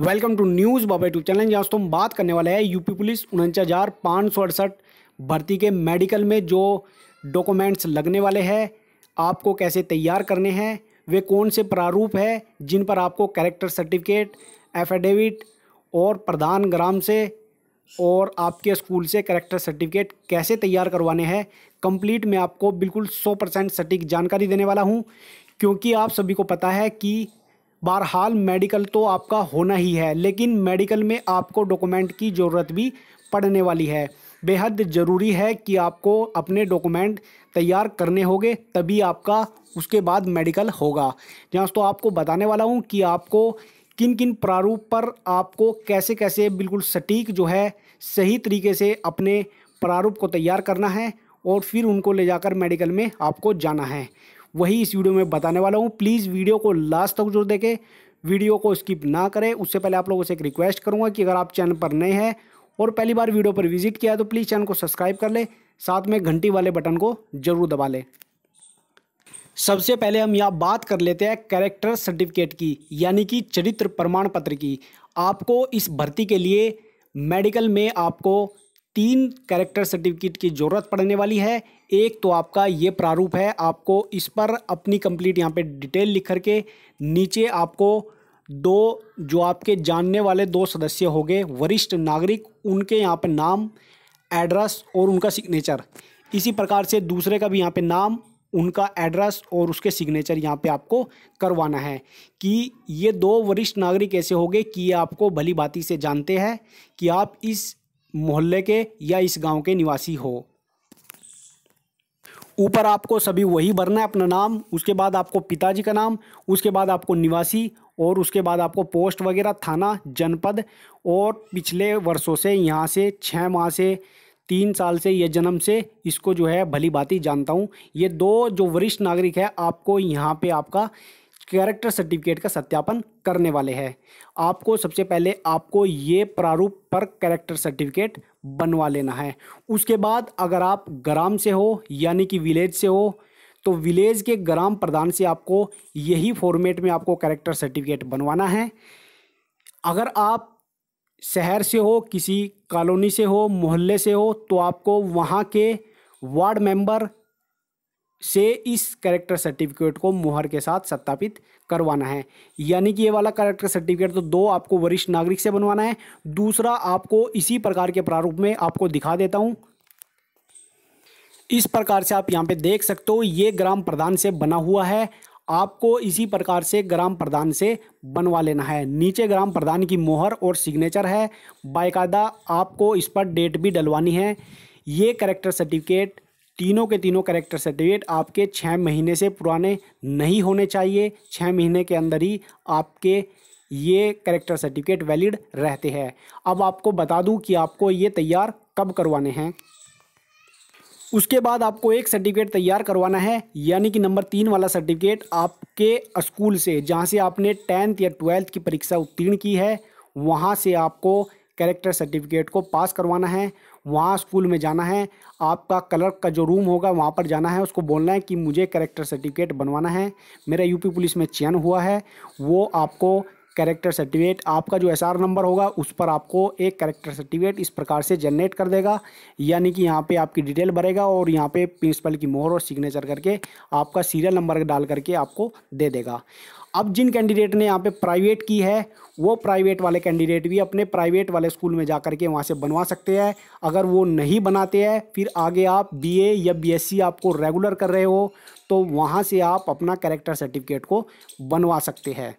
welcome to news Baba YouTube channel जहाँ दोस्तों हम बात करने वाले हैं यूपी पुलिस उनचास हज़ार पाँच सौ अड़सठ भर्ती के मेडिकल में जो डॉक्यूमेंट्स लगने वाले हैं आपको कैसे तैयार करने हैं वे कौन से प्रारूप है जिन पर आपको कैरेक्टर सर्टिफिकेट एफिडेविट और प्रधान ग्राम से और आपके स्कूल से करेक्टर सर्टिफिकेट कैसे तैयार करवाने हैं कंप्लीट मैं आपको बिल्कुल 100 परसेंट सटीक जानकारी देने वाला हूं क्योंकि आप सभी को पता है कि बहरहाल मेडिकल तो आपका होना ही है लेकिन मेडिकल में आपको डॉक्यूमेंट की ज़रूरत भी पड़ने वाली है बेहद ज़रूरी है कि आपको अपने डॉक्यूमेंट तैयार करने होंगे तभी आपका उसके बाद मेडिकल होगा जहाँ तो आपको बताने वाला हूँ कि आपको किन किन प्रारूप पर आपको कैसे कैसे बिल्कुल सटीक जो है सही तरीके से अपने प्रारूप को तैयार करना है और फिर उनको ले जाकर मेडिकल में आपको जाना है वही इस वीडियो में बताने वाला हूँ प्लीज़ वीडियो को लास्ट तक जरूर देखें वीडियो को स्किप ना करें उससे पहले आप लोगों से एक रिक्वेस्ट करूँगा कि अगर आप चैनल पर नए हैं और पहली बार वीडियो पर विजिट किया है तो प्लीज़ चैनल को सब्सक्राइब कर लें साथ में घंटी वाले बटन को जरूर दबा लें सबसे पहले हम यहाँ बात कर लेते हैं कैरेक्टर सर्टिफिकेट की यानी कि चरित्र प्रमाण पत्र की आपको इस भर्ती के लिए मेडिकल में आपको तीन कैरेक्टर सर्टिफिकेट की ज़रूरत पड़ने वाली है एक तो आपका ये प्रारूप है आपको इस पर अपनी कंप्लीट यहाँ पे डिटेल लिख कर के नीचे आपको दो जो आपके जानने वाले दो सदस्य होंगे वरिष्ठ नागरिक उनके यहाँ पे नाम एड्रेस और उनका सिग्नेचर इसी प्रकार से दूसरे का भी यहाँ पे नाम उनका एड्रेस और उसके सिग्नेचर यहाँ पे आपको करवाना है कि ये दो वरिष्ठ नागरिक ऐसे हो गए कि ये आपको भली भांति से जानते हैं कि आप इस मोहल्ले के या इस गांव के निवासी हो ऊपर आपको सभी वही भरना है अपना नाम उसके बाद आपको पिताजी का नाम उसके बाद आपको निवासी और उसके बाद आपको पोस्ट वगैरह थाना जनपद और पिछले वर्षों से यहाँ से छः माह से तीन साल से या जन्म से इसको जो है भली बात जानता हूँ ये दो जो वरिष्ठ नागरिक है आपको यहाँ पे आपका कैरेक्टर सर्टिफिकेट का सत्यापन करने वाले हैं आपको सबसे पहले आपको ये प्रारूप पर कैरेक्टर सर्टिफिकेट बनवा लेना है उसके बाद अगर आप ग्राम से हो यानी कि विलेज से हो तो विलेज के ग्राम प्रधान से आपको यही फॉर्मेट में आपको कैरेक्टर सर्टिफिकेट बनवाना है अगर आप शहर से हो किसी कॉलोनी से हो मोहल्ले से हो तो आपको वहाँ के वार्ड मेंबर से इस करेक्टर सर्टिफिकेट को मुहर के साथ सत्यापित करवाना है यानी कि ये वाला करेक्टर सर्टिफिकेट तो दो आपको वरिष्ठ नागरिक से बनवाना है दूसरा आपको इसी प्रकार के प्रारूप में आपको दिखा देता हूँ इस प्रकार से आप यहाँ पे देख सकते हो ये ग्राम प्रधान से बना हुआ है आपको इसी प्रकार से ग्राम प्रधान से बनवा लेना है नीचे ग्राम प्रधान की मोहर और सिग्नेचर है बाकायदा आपको इस पर डेट भी डलवानी है ये करेक्टर सर्टिफिकेट तीनों के तीनों करेक्टर तो सर्टिफिकेट आपके छः महीने से पुराने नहीं होने चाहिए छः महीने के अंदर ही आपके ये करेक्टर सर्टिफिकेट वैलिड रहते हैं अब आपको बता दूं कि आपको ये तैयार कब करवाने हैं उसके बाद आपको एक सर्टिफिकेट तैयार करवाना है यानी कि नंबर तीन वाला सर्टिफिकेट आपके स्कूल से जहाँ से आपने टेंथ या ट्वेल्थ की परीक्षा उत्तीर्ण की है वहाँ से आपको करेक्टर सर्टिफिकेट को पास करवाना है वहाँ स्कूल में जाना है आपका क्लर्क का जो रूम होगा वहाँ पर जाना है उसको बोलना है कि मुझे करेक्टर सर्टिफिकेट बनवाना है मेरा यूपी पुलिस में चयन हुआ है वो आपको करेक्टर सर्टिफिकेट आपका जो एस नंबर होगा उस पर आपको एक करेक्टर सर्टिफिकेट इस प्रकार से जनरेट कर देगा यानी कि यहाँ पे आपकी डिटेल भरेगा और यहाँ पे प्रिंसिपल की मोहर और सिग्नेचर करके आपका सीरियल नंबर डाल करके आपको दे देगा अब जिन कैंडिडेट ने यहाँ पे प्राइवेट की है वो प्राइवेट वाले कैंडिडेट भी अपने प्राइवेट वाले स्कूल में जा कर के वहाँ से बनवा सकते हैं अगर वो नहीं बनाते हैं फिर आगे आप बीए या बीएससी आपको रेगुलर कर रहे हो तो वहाँ से आप अपना कैरेक्टर सर्टिफिकेट को बनवा सकते हैं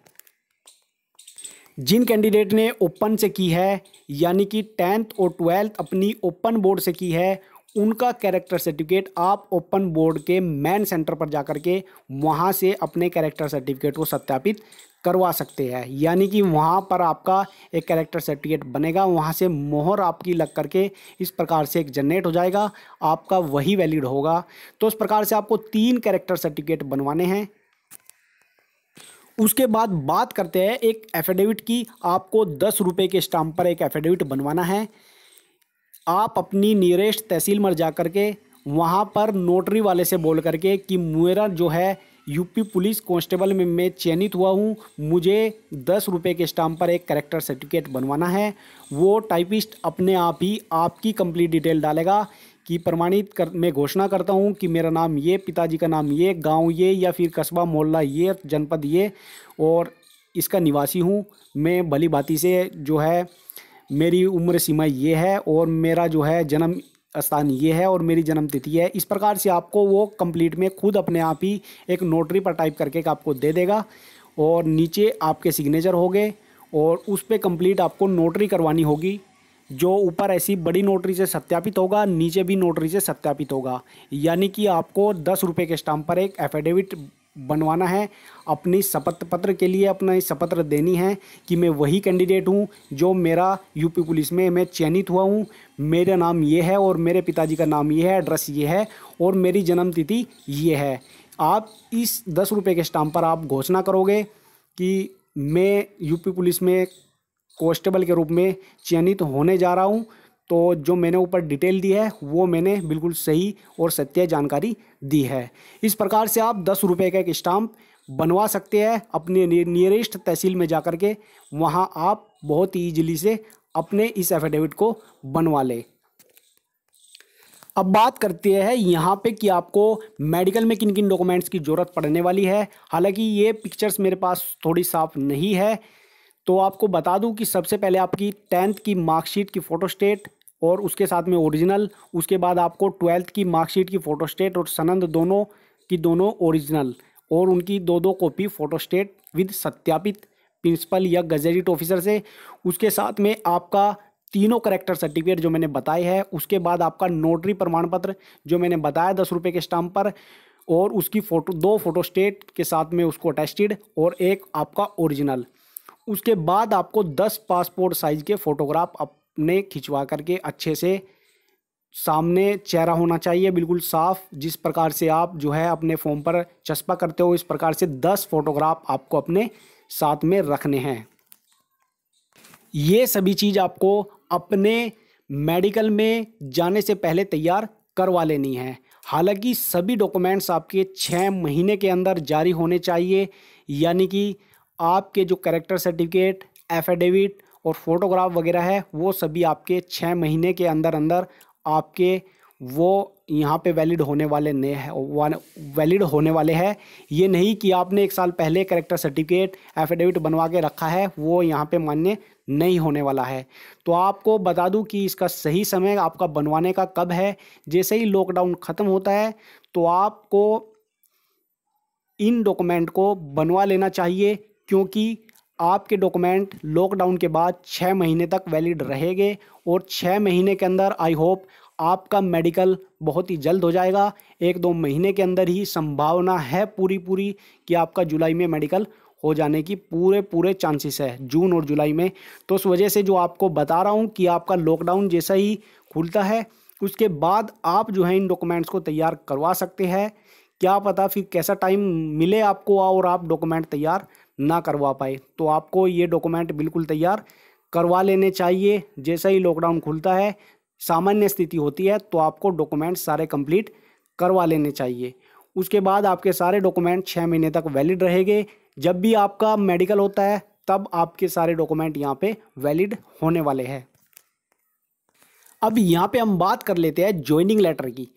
जिन कैंडिडेट ने ओपन से की है यानी कि टेंथ और ट्वेल्थ अपनी ओपन बोर्ड से की है उनका कैरेक्टर सर्टिफिकेट आप ओपन बोर्ड के मेन सेंटर पर जाकर के वहाँ से अपने कैरेक्टर सर्टिफिकेट को सत्यापित करवा सकते हैं यानी कि वहाँ पर आपका एक कैरेक्टर सर्टिफिकेट बनेगा वहाँ से मोहर आपकी लग करके इस प्रकार से एक जनरेट हो जाएगा आपका वही वैलिड होगा तो इस प्रकार से आपको तीन कैरेक्टर सर्टिफिकेट बनवाने हैं उसके बाद बात करते हैं एक एफिडेविट की आपको दस रुपये के स्टाम्प पर एक एफिडेविट बनवाना है आप अपनी नियरेस्ट तहसील मर जा कर के वहाँ पर नोटरी वाले से बोल करके कि मेरा जो है यूपी पुलिस कांस्टेबल में मैं चयनित हुआ हूँ मुझे दस रुपये के स्टाम्प पर एक करेक्टर सर्टिफिकेट बनवाना है वो टाइपिस्ट अपने आप ही आपकी कंप्लीट डिटेल डालेगा कि प्रमाणित कर मैं घोषणा करता हूँ कि मेरा नाम ये पिताजी का नाम ये गांव ये या फिर कस्बा मोहल्ला ये जनपद ये और इसका निवासी हूँ मैं भली भांति से जो है मेरी उम्र सीमा ये है और मेरा जो है जन्म स्थान ये है और मेरी जन्म तिथि है इस प्रकार से आपको वो कंप्लीट में खुद अपने आप ही एक नोटरी पर टाइप करके आपको दे देगा और नीचे आपके सिग्नेचर हो गए और उस पर कंप्लीट आपको नोटरी करवानी होगी जो ऊपर ऐसी बड़ी नोटरी से सत्यापित होगा नीचे भी नोटरी से सत्यापित होगा यानी कि आपको दस रुपये के स्टाम्प पर एक एफिडेविट बनवाना है अपनी शपथ पत्र के लिए अपना शपथ पत्र देनी है कि मैं वही कैंडिडेट हूँ जो मेरा यूपी पुलिस में मैं चयनित हुआ हूँ मेरा नाम ये है और मेरे पिताजी का नाम ये है एड्रेस ये है और मेरी जन्म तिथि ये है आप इस दस रुपये के स्टाम्प पर आप घोषणा करोगे कि मैं यूपी पुलिस में कॉन्स्टेबल के रूप में चयनित होने जा रहा हूँ तो जो मैंने ऊपर डिटेल दी है वो मैंने बिल्कुल सही और सत्य जानकारी दी है इस प्रकार से आप दस रुपये का एक स्टाम्प बनवा सकते हैं अपने नियरेस्ट तहसील में जा कर के वहाँ आप बहुत ही ईजिली से अपने इस एफिडेविट को बनवा लें अब बात करते हैं यहाँ पे कि आपको मेडिकल में किन किन डॉक्यूमेंट्स की ज़रूरत पड़ने वाली है हालांकि ये पिक्चर्स मेरे पास थोड़ी साफ नहीं है तो आपको बता दूं कि सबसे पहले आपकी टेंथ की मार्कशीट की फ़ोटोस्टेट और उसके साथ में ओरिजिनल उसके बाद आपको ट्वेल्थ की मार्कशीट की फ़ोटोस्टेट और सनंद दोनों की दोनों ओरिजिनल और उनकी दो दो कॉपी फ़ोटोस्टेट विद सत्यापित प्रिंसिपल या गजेट ऑफिसर से उसके साथ में आपका तीनों करेक्टर सर्टिफिकेट जो मैंने बताए हैं उसके बाद आपका नोटरी प्रमाण पत्र जो मैंने बताया दस रुपये के स्टाम्प पर और उसकी फ़ोटो दो फ़ोटोस्टेट के साथ में उसको अटेस्टिड और एक आपका ओरिजिनल उसके बाद आपको दस पासपोर्ट साइज़ के फ़ोटोग्राफ आप ने खिंचवा करके अच्छे से सामने चेहरा होना चाहिए बिल्कुल साफ जिस प्रकार से आप जो है अपने फ़ोन पर चस्पा करते हो इस प्रकार से दस फोटोग्राफ आपको अपने साथ में रखने हैं ये सभी चीज़ आपको अपने मेडिकल में जाने से पहले तैयार करवा लेनी है हालांकि सभी डॉक्यूमेंट्स आपके छः महीने के अंदर जारी होने चाहिए यानी कि आपके जो करेक्टर सर्टिफिकेट एफिडेविट और फोटोग्राफ वगैरह है वो सभी आपके छः महीने के अंदर अंदर आपके वो यहाँ पे वैलिड होने वाले ने वैलिड होने वाले हैं ये नहीं कि आपने एक साल पहले करेक्टर सर्टिफिकेट एफिडेविट बनवा के रखा है वो यहाँ पे मान्य नहीं होने वाला है तो आपको बता दूं कि इसका सही समय आपका बनवाने का कब है जैसे ही लॉकडाउन ख़त्म होता है तो आपको इन डॉक्यूमेंट को बनवा लेना चाहिए क्योंकि आपके डॉक्यूमेंट लॉकडाउन के बाद छः महीने तक वैलिड रहेंगे और छः महीने के अंदर आई होप आपका मेडिकल बहुत ही जल्द हो जाएगा एक दो महीने के अंदर ही संभावना है पूरी पूरी कि आपका जुलाई में मेडिकल हो जाने की पूरे पूरे चांसेस है जून और जुलाई में तो उस वजह से जो आपको बता रहा हूँ कि आपका लॉकडाउन जैसा ही खुलता है उसके बाद आप जो है इन डॉक्यूमेंट्स को तैयार करवा सकते हैं क्या पता फिर कैसा टाइम मिले आपको और आप डॉक्यूमेंट तैयार ना करवा पाए तो आपको ये डॉक्यूमेंट बिल्कुल तैयार करवा लेने चाहिए जैसा ही लॉकडाउन खुलता है सामान्य स्थिति होती है तो आपको डॉक्यूमेंट सारे कंप्लीट करवा लेने चाहिए उसके बाद आपके सारे डॉक्यूमेंट छः महीने तक वैलिड रहेंगे जब भी आपका मेडिकल होता है तब आपके सारे डॉक्यूमेंट यहाँ पे वैलिड होने वाले हैं अब यहाँ पे हम बात कर लेते हैं ज्वाइनिंग लेटर की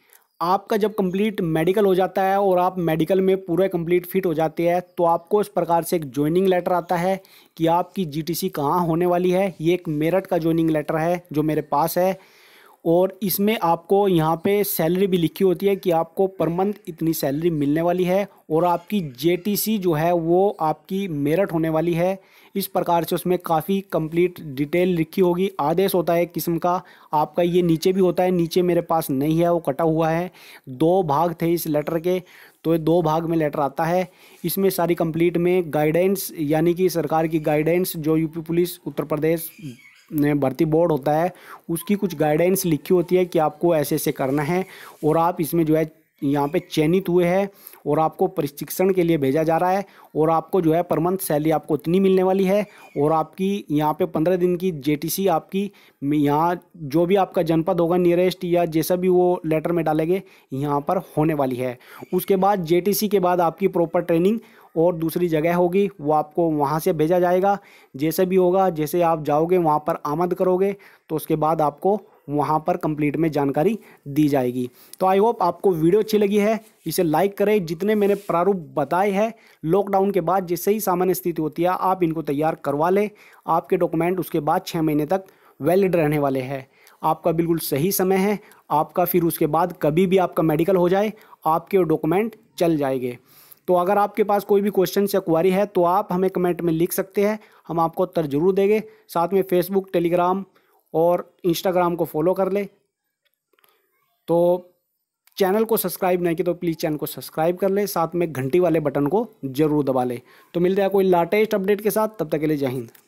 आपका जब कंप्लीट मेडिकल हो जाता है और आप मेडिकल में पूरे कंप्लीट फिट हो जाते हैं तो आपको इस प्रकार से एक ज्वाइनिंग लेटर आता है कि आपकी जीटीसी कहाँ होने वाली है ये एक मेरठ का ज्वाइनिंग लेटर है जो मेरे पास है और इसमें आपको यहाँ पे सैलरी भी लिखी होती है कि आपको पर मंथ इतनी सैलरी मिलने वाली है और आपकी जेटीसी जो है वो आपकी मेरठ होने वाली है इस प्रकार से उसमें काफ़ी कंप्लीट डिटेल लिखी होगी आदेश होता है किस्म का आपका ये नीचे भी होता है नीचे मेरे पास नहीं है वो कटा हुआ है दो भाग थे इस लेटर के तो ये दो भाग में लेटर आता है इसमें सारी कंप्लीट में गाइडेंस यानी कि सरकार की गाइडेंस जो यूपी पुलिस उत्तर प्रदेश भर्ती बोर्ड होता है उसकी कुछ गाइडेंस लिखी होती है कि आपको ऐसे ऐसे करना है और आप इसमें जो है यहाँ पे चयनित हुए हैं और आपको प्रशिक्षण के लिए भेजा जा रहा है और आपको जो है पर मंथ सैलरी आपको इतनी मिलने वाली है और आपकी यहाँ पे पंद्रह दिन की जेटीसी आपकी यहाँ जो भी आपका जनपद होगा नियरेस्ट या जैसा भी वो लेटर में डालेंगे यहाँ पर होने वाली है उसके बाद जेटीसी के बाद आपकी प्रॉपर ट्रेनिंग और दूसरी जगह होगी वो आपको वहाँ से भेजा जाएगा जैसे भी होगा जैसे आप जाओगे वहाँ पर आमद करोगे तो उसके बाद आपको वहाँ पर कंप्लीट में जानकारी दी जाएगी तो आई होप आपको वीडियो अच्छी लगी है इसे लाइक करें जितने मैंने प्रारूप बताए हैं लॉकडाउन के बाद जैसे ही सामान्य स्थिति होती है आप इनको तैयार करवा लें आपके डॉक्यूमेंट उसके बाद छः महीने तक वैलिड रहने वाले हैं आपका बिल्कुल सही समय है आपका फिर उसके बाद कभी भी आपका मेडिकल हो जाए आपके डॉक्यूमेंट चल जाएंगे तो अगर आपके पास कोई भी क्वेश्चन या क्वारी है तो आप हमें कमेंट में लिख सकते हैं हम आपको उत्तर जरूर देंगे साथ में फेसबुक टेलीग्राम और इंस्टाग्राम को फॉलो कर ले तो चैनल को सब्सक्राइब नहीं किया तो प्लीज़ चैनल को सब्सक्राइब कर ले साथ में घंटी वाले बटन को जरूर दबा ले तो मिलते हैं कोई लाटेस्ट अपडेट के साथ तब तक के लिए जय हिंद